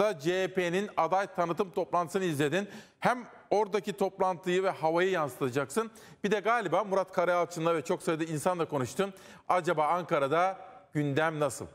aslında CHP'nin aday tanıtım toplantısını izledin. Hem oradaki toplantıyı ve havayı yansıtacaksın. Bir de galiba Murat Karayalçın'la ve çok sayıda insanla konuştun. Acaba Ankara'da gündem nasıl?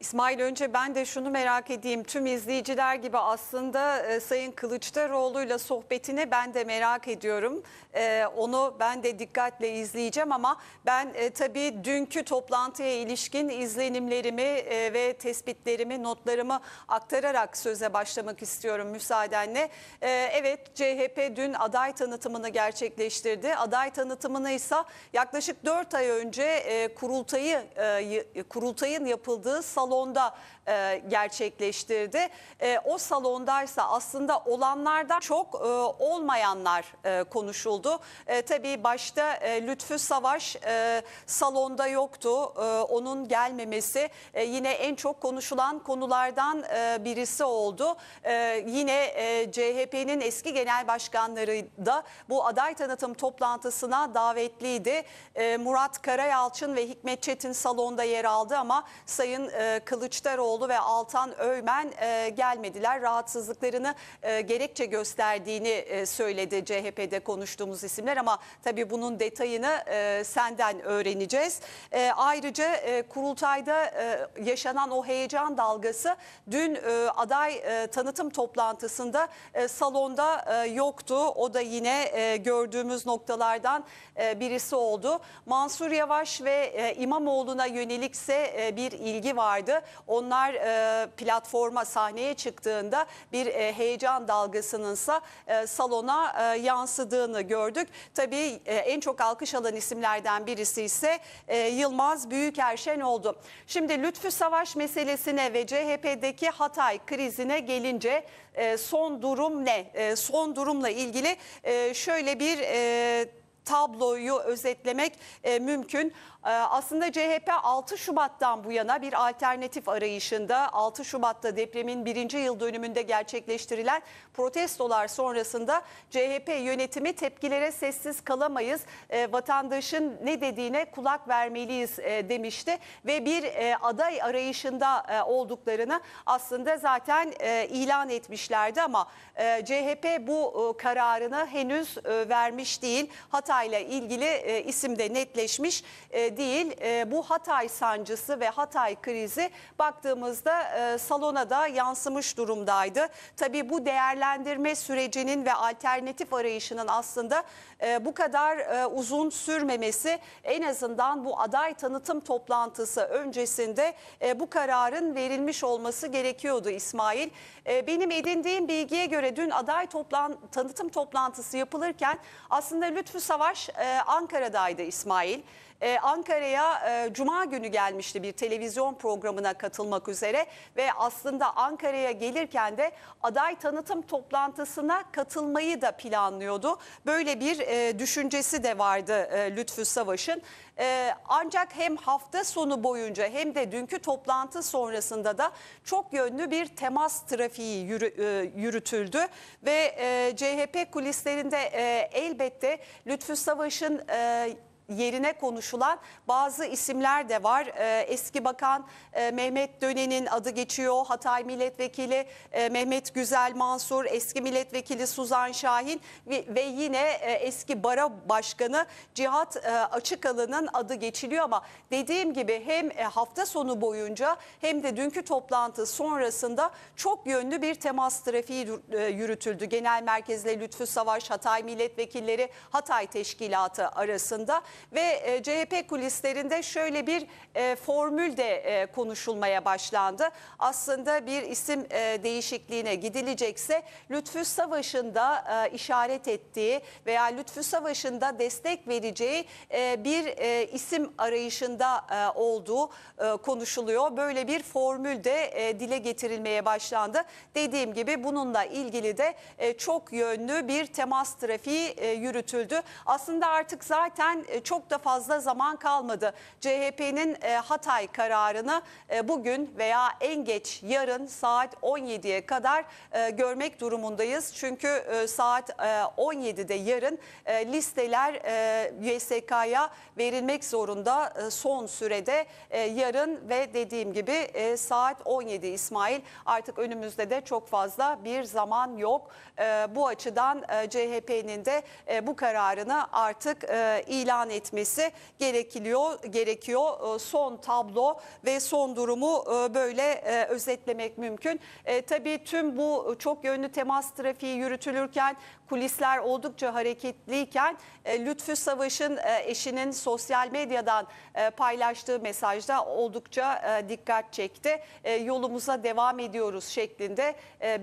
İsmail önce ben de şunu merak edeyim. Tüm izleyiciler gibi aslında e, Sayın Kılıçdaroğlu'yla sohbetini ben de merak ediyorum. E, onu ben de dikkatle izleyeceğim ama ben e, tabii dünkü toplantıya ilişkin izlenimlerimi e, ve tespitlerimi, notlarımı aktararak söze başlamak istiyorum müsaadenle. E, evet CHP dün aday tanıtımını gerçekleştirdi. Aday tanıtımını ise yaklaşık 4 ay önce e, kurultayı e, kurultayın yapıldığı salon salonda e, gerçekleştirdi. E, o salondaysa aslında olanlardan çok e, olmayanlar e, konuşuldu. E, tabii başta e, Lütfü Savaş e, salonda yoktu. E, onun gelmemesi e, yine en çok konuşulan konulardan e, birisi oldu. E, yine e, CHP'nin eski genel başkanları da bu aday tanıtım toplantısına davetliydi. E, Murat Karayalçın ve Hikmet Çetin salonda yer aldı ama Sayın e, Kılıçdaroğlu Cemaloğlu ve Altan Öğmen e, gelmediler. Rahatsızlıklarını e, gerekçe gösterdiğini e, söyledi CHP'de konuştuğumuz isimler ama tabii bunun detayını e, senden öğreneceğiz. E, ayrıca e, kurultayda e, yaşanan o heyecan dalgası dün e, aday e, tanıtım toplantısında e, salonda e, yoktu. O da yine e, gördüğümüz noktalardan e, birisi oldu. Mansur Yavaş ve e, İmamoğlu'na yönelikse e, bir ilgi vardı. Onlar her e, platforma sahneye çıktığında bir e, heyecan dalgasınınsa e, salona e, yansıdığını gördük. Tabii e, en çok alkış alan isimlerden birisi ise e, Yılmaz Büyükerşen oldu. Şimdi Lütfü Savaş meselesine ve CHP'deki Hatay krizine gelince e, son durum ne? E, son durumla ilgili e, şöyle bir e, tabloyu özetlemek e, mümkün. Ee, aslında CHP 6 Şubat'tan bu yana bir alternatif arayışında 6 Şubat'ta depremin birinci yıl dönümünde gerçekleştirilen protestolar sonrasında CHP yönetimi tepkilere sessiz kalamayız, e, vatandaşın ne dediğine kulak vermeliyiz e, demişti ve bir e, aday arayışında olduklarını aslında zaten ilan etmişlerdi ama CHP bu kararını henüz vermiş değil. Hatay'la ilgili isim de netleşmiş değil e, bu Hatay sancısı ve Hatay krizi baktığımızda e, salona da yansımış durumdaydı. Tabii bu değerlendirme sürecinin ve alternatif arayışının aslında e, bu kadar uzun sürmemesi en azından bu aday tanıtım toplantısı öncesinde bu kararın verilmiş olması gerekiyordu İsmail. Benim edindiğim bilgiye göre dün aday toplan tanıtım toplantısı yapılırken aslında Lütfü Savaş Ankara'daydı İsmail e, Ankara'ya e, Cuma günü gelmişti bir televizyon programına katılmak üzere ve aslında Ankara'ya gelirken de aday tanıtım toplantısına katılmayı da planlıyordu. Böyle bir e, düşüncesi de vardı e, Lütfü Savaş'ın. E, ancak hem hafta sonu boyunca hem de dünkü toplantı sonrasında da çok yönlü bir temas trafiği yürü, e, yürütüldü ve e, CHP kulislerinde e, elbette Lütfü Savaş'ın e, yerine konuşulan bazı isimler de var. Ee, eski Bakan e, Mehmet Dönen'in adı geçiyor. Hatay Milletvekili e, Mehmet Güzel Mansur, eski Milletvekili Suzan Şahin ve, yine e, eski Bara Başkanı Cihat e, Açıkalı'nın adı geçiliyor ama dediğim gibi hem hafta sonu boyunca hem de dünkü toplantı sonrasında çok yönlü bir temas trafiği yürütüldü. Genel merkezle Lütfü Savaş, Hatay milletvekilleri, Hatay teşkilatı arasında ve e, CHP kulislerinde şöyle bir e, formül de e, konuşulmaya başlandı. Aslında bir isim e, değişikliğine gidilecekse Lütfü Savaş'ın da işaret ettiği veya Lütfü Savaş'ın da destek vereceği bir isim arayışında olduğu konuşuluyor. Böyle bir formül de dile getirilmeye başlandı. Dediğim gibi bununla ilgili de çok yönlü bir temas trafiği yürütüldü. Aslında artık zaten e, çok da fazla zaman kalmadı. CHP'nin e, Hatay kararını e, bugün veya en geç yarın saat 17'ye kadar e, görmek durumundayız. Çünkü saat 17'de yarın listeler e, YSK'ya verilmek zorunda son sürede yarın ve dediğim gibi saat 17 İsmail artık önümüzde de çok fazla bir zaman yok. bu açıdan CHP'nin de bu kararını artık ilan ilan etmesi gerekiyor. gerekiyor. Son tablo ve son durumu e, böyle e, özetlemek mümkün. E, tabii tüm bu çok yönlü temas trafiği yürütülürken kulisler oldukça hareketliyken Lütfü Savaş'ın eşinin sosyal medyadan paylaştığı mesajda oldukça dikkat çekti. Yolumuza devam ediyoruz şeklinde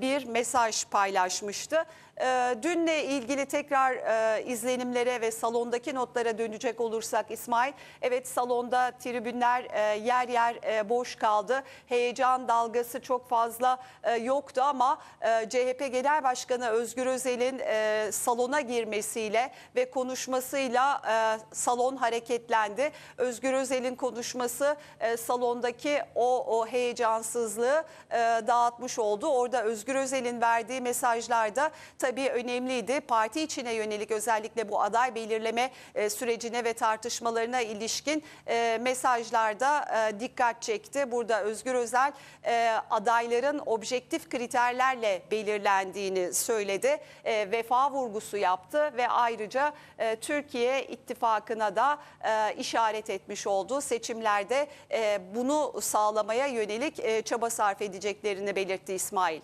bir mesaj paylaşmıştı. E, dünle ilgili tekrar e, izlenimlere ve salondaki notlara dönecek olursak İsmail, evet salonda tribünler e, yer yer e, boş kaldı. Heyecan dalgası çok fazla e, yoktu ama e, CHP Genel Başkanı Özgür Özel'in e, salona girmesiyle ve konuşmasıyla e, salon hareketlendi. Özgür Özel'in konuşması e, salondaki o, o heyecansızlığı e, dağıtmış oldu. Orada Özgür Özel'in verdiği mesajlarda tabii tabii önemliydi. Parti içine yönelik özellikle bu aday belirleme e, sürecine ve tartışmalarına ilişkin e, mesajlarda e, dikkat çekti. Burada Özgür Özel e, adayların objektif kriterlerle belirlendiğini söyledi. E, vefa vurgusu yaptı ve ayrıca e, Türkiye ittifakına da e, işaret etmiş oldu. Seçimlerde e, bunu sağlamaya yönelik e, çaba sarf edeceklerini belirtti İsmail.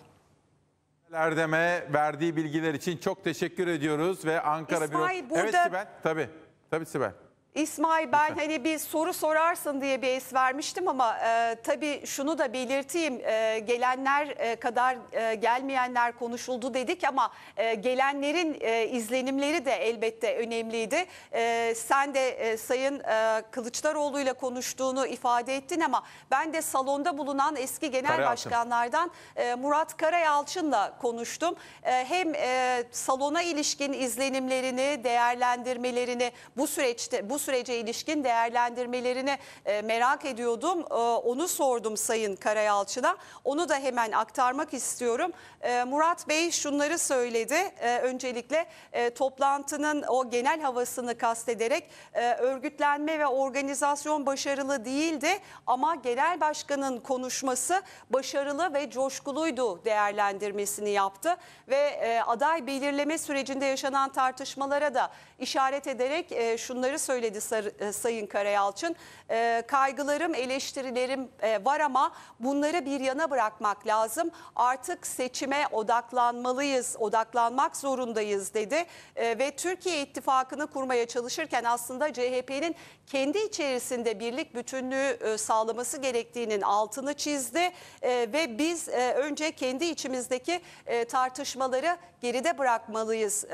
Erdem'e verdiği bilgiler için çok teşekkür ediyoruz ve Ankara İsmail, Büro... burada... Evet Sibel, tabii. Tabii Sibel. İsmail ben Lütfen. hani bir soru sorarsın diye bir es vermiştim ama e, tabii şunu da belirteyim e, gelenler e, kadar e, gelmeyenler konuşuldu dedik ama e, gelenlerin e, izlenimleri de elbette önemliydi. E, sen de e, Sayın e, Kılıçdaroğlu ile konuştuğunu ifade ettin ama ben de salonda bulunan eski genel Karayalçın. başkanlardan e, Murat Karayalçın'la konuştum. E, hem e, salona ilişkin izlenimlerini değerlendirmelerini bu süreçte bu sürece ilişkin değerlendirmelerini e, merak ediyordum. E, onu sordum Sayın Karayalçın'a. Onu da hemen aktarmak istiyorum. E, Murat Bey şunları söyledi. E, öncelikle e, toplantının o genel havasını kastederek e, örgütlenme ve organizasyon başarılı değildi ama genel başkanın konuşması başarılı ve coşkuluydu değerlendirmesini yaptı ve e, aday belirleme sürecinde yaşanan tartışmalara da işaret ederek e, şunları söyledi dedi Sayın Karayalçın. E, kaygılarım, eleştirilerim e, var ama bunları bir yana bırakmak lazım. Artık seçime odaklanmalıyız, odaklanmak zorundayız dedi. E, ve Türkiye ittifakını kurmaya çalışırken aslında CHP'nin kendi içerisinde birlik bütünlüğü sağlaması gerektiğinin altını çizdi. ve biz önce kendi içimizdeki tartışmaları geride bırakmalıyız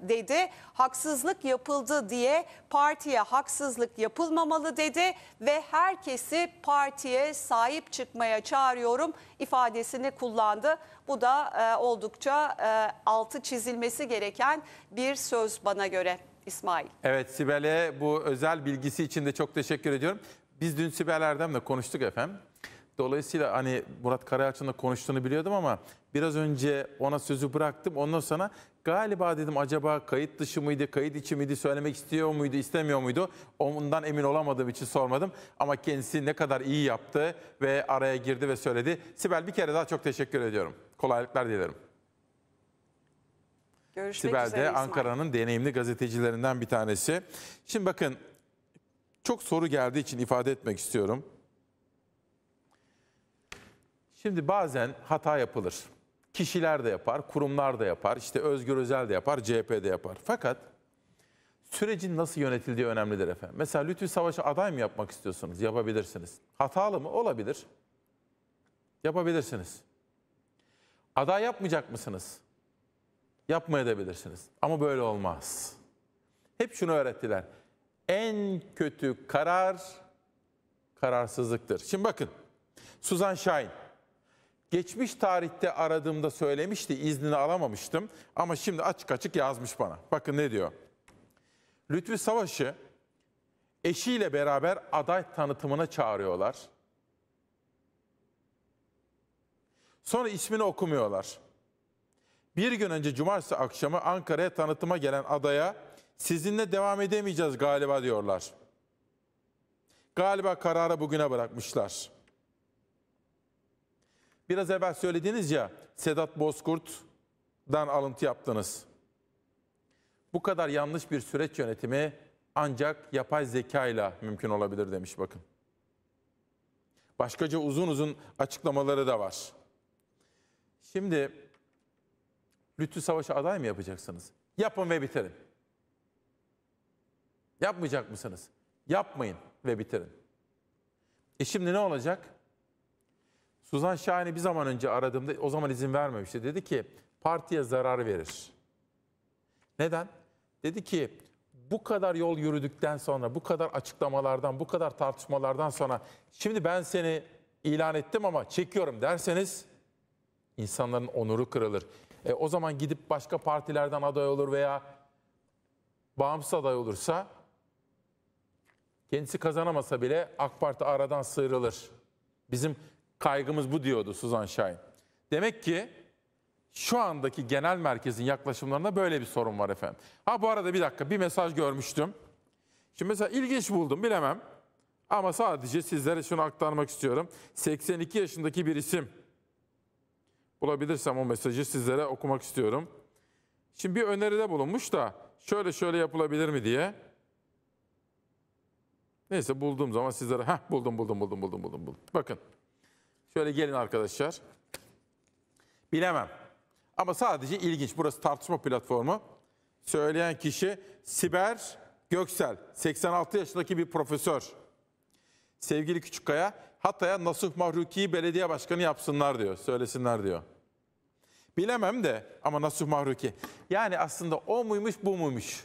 dedi. Haksızlık yapıldı diye partiye haksızlık yapılmamalı dedi ve herkesi partiye sahip çıkmaya çağırıyorum ifadesini kullandı. Bu da e, oldukça e, altı çizilmesi gereken bir söz bana göre. İsmail. Evet Sibel'e bu özel bilgisi için de çok teşekkür ediyorum. Biz dün Sibel Erdem'le konuştuk efendim. Dolayısıyla hani Murat Karayalçın'la konuştuğunu biliyordum ama biraz önce ona sözü bıraktım. Ondan sonra Galiba dedim acaba kayıt dışı mıydı, kayıt içi miydi, söylemek istiyor muydu, istemiyor muydu? Ondan emin olamadığım için sormadım. Ama kendisi ne kadar iyi yaptı ve araya girdi ve söyledi. Sibel bir kere daha çok teşekkür ediyorum. Kolaylıklar dilerim. Görüşmek Sibel de Ankara'nın deneyimli gazetecilerinden bir tanesi. Şimdi bakın çok soru geldiği için ifade etmek istiyorum. Şimdi bazen hata yapılır kişiler de yapar, kurumlar da yapar, işte Özgür Özel de yapar, CHP de yapar. Fakat sürecin nasıl yönetildiği önemlidir efendim. Mesela Lütfi Savaş'a aday mı yapmak istiyorsunuz? Yapabilirsiniz. Hatalı mı? Olabilir. Yapabilirsiniz. Aday yapmayacak mısınız? Yapmaya Yapmayabilirsiniz. Ama böyle olmaz. Hep şunu öğrettiler. En kötü karar kararsızlıktır. Şimdi bakın. Suzan Şahin Geçmiş tarihte aradığımda söylemişti, iznini alamamıştım ama şimdi açık açık yazmış bana. Bakın ne diyor. Lütfi Savaş'ı eşiyle beraber aday tanıtımına çağırıyorlar. Sonra ismini okumuyorlar. Bir gün önce cumartesi akşamı Ankara'ya tanıtıma gelen adaya sizinle devam edemeyeceğiz galiba diyorlar. Galiba kararı bugüne bırakmışlar.'' Biraz evvel söylediniz ya Sedat Bozkurt'dan alıntı yaptınız. Bu kadar yanlış bir süreç yönetimi ancak yapay zeka ile mümkün olabilir demiş bakın. Başkaca uzun uzun açıklamaları da var. Şimdi Lütfü Savaş'a aday mı yapacaksınız? Yapın ve bitirin. Yapmayacak mısınız? Yapmayın ve bitirin. E şimdi ne olacak? Suzan Şahin'i bir zaman önce aradığımda o zaman izin vermemişti. Dedi ki partiye zarar verir. Neden? Dedi ki bu kadar yol yürüdükten sonra, bu kadar açıklamalardan, bu kadar tartışmalardan sonra şimdi ben seni ilan ettim ama çekiyorum derseniz insanların onuru kırılır. E, o zaman gidip başka partilerden aday olur veya bağımsız aday olursa kendisi kazanamasa bile AK Parti aradan sıyrılır. Bizim Kaygımız bu diyordu Suzan Şahin. Demek ki şu andaki genel merkezin yaklaşımlarında böyle bir sorun var efendim. Ha bu arada bir dakika bir mesaj görmüştüm. Şimdi mesela ilginç buldum bilemem. Ama sadece sizlere şunu aktarmak istiyorum. 82 yaşındaki bir isim. Bulabilirsem o mesajı sizlere okumak istiyorum. Şimdi bir öneride bulunmuş da şöyle şöyle yapılabilir mi diye. Neyse bulduğum zaman sizlere heh buldum buldum buldum buldum buldum buldum. Bakın. Şöyle gelin arkadaşlar. Bilemem. Ama sadece ilginç. Burası tartışma platformu. Söyleyen kişi Siber Göksel. 86 yaşındaki bir profesör. Sevgili Küçükkaya, Hatay'a Nasuh Mahruki'yi belediye başkanı yapsınlar diyor. Söylesinler diyor. Bilemem de ama Nasuh Mahruki. Yani aslında o muymuş bu muymuş?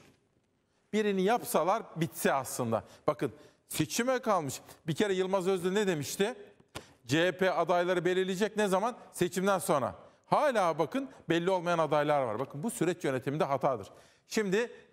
Birini yapsalar bitse aslında. Bakın seçime kalmış. Bir kere Yılmaz Özdil ne demişti? CHP adayları belirleyecek ne zaman? Seçimden sonra. Hala bakın belli olmayan adaylar var. Bakın bu süreç yönetiminde hatadır. Şimdi